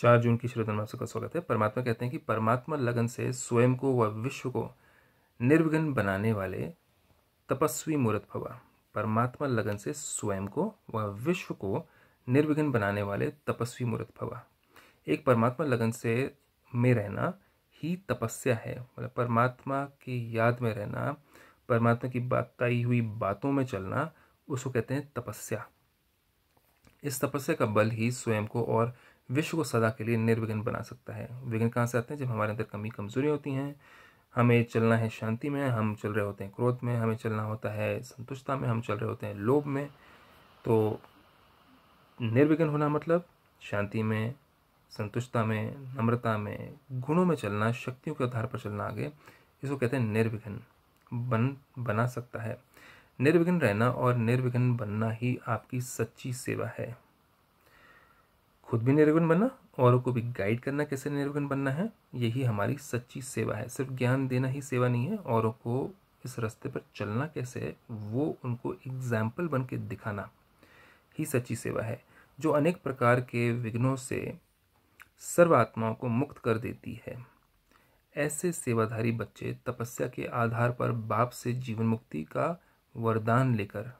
चार जून की श्रोतन में का सबका स्वागत है परमात्मा कहते हैं कि परमात्मा लगन से स्वयं को व विश्व को निर्विघ्न बनाने वाले तपस्वी मूर्त भवा परमात्मा लगन से स्वयं को व विश्व को निर्विघ्न बनाने वाले तपस्वी मूर्त भवा एक परमात्मा लगन से में रहना ही तपस्या है मतलब परमात्मा की याद में रहना परमात्मा की बताई हुई बातों में चलना उसको कहते हैं तपस्या इस तपस्या का बल ही स्वयं को और विश्व को सदा के लिए निर्विघ्न बना सकता है विघ्न कहाँ से आते हैं जब हमारे अंदर कमी कमजोरी होती हैं हमें चलना है शांति में हम चल रहे होते हैं क्रोध में हमें चलना होता है संतुष्टता में हम चल रहे होते हैं लोभ में तो निर्विघ्न होना मतलब शांति में संतुष्टता में नम्रता में गुणों में चलना शक्तियों के आधार पर चलना आगे इसको कहते हैं निर्विघ्न बन बना सकता है निर्विघ्न रहना और निर्विघ्न बनना ही आपकी सच्ची सेवा है खुद भी निर्गुण बनना औरों को भी गाइड करना कैसे निर्गुण बनना है यही हमारी सच्ची सेवा है सिर्फ ज्ञान देना ही सेवा नहीं है औरों को इस रास्ते पर चलना कैसे है वो उनको एग्जाम्पल बन के दिखाना ही सच्ची सेवा है जो अनेक प्रकार के विघ्नों से सर्व आत्माओं को मुक्त कर देती है ऐसे सेवाधारी बच्चे तपस्या के आधार पर बाप से जीवन मुक्ति का वरदान लेकर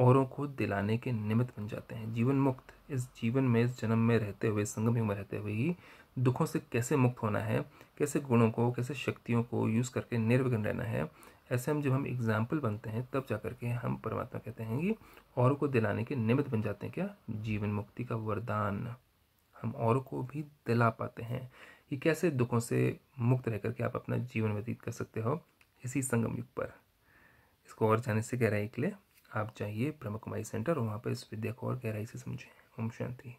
औरों को दिलाने के निमित्त बन जाते हैं जीवन मुक्त इस जीवन में इस जन्म में रहते हुए संगम युग में रहते हुए ही दुखों से कैसे मुक्त होना है कैसे गुणों को कैसे शक्तियों को यूज़ करके निर्विघ्न रहना है ऐसे हम जब हम एग्जाम्पल बनते हैं तब जा करके हम परमात्मा कहते हैं कि औरों को दिलाने के निमित्त बन जाते हैं क्या जीवन मुक्ति का वरदान हम औरों को भी दिला पाते हैं कि कैसे दुखों से मुक्त रह करके आप अपना जीवन व्यतीत कर सकते हो इसी संगम युग पर इसको और जाने से गहराई के लिए आप जाइए ब्रह्म कुमारी सेंटर वहाँ पर इस विद्या को और गहराई से समझें ओम शांति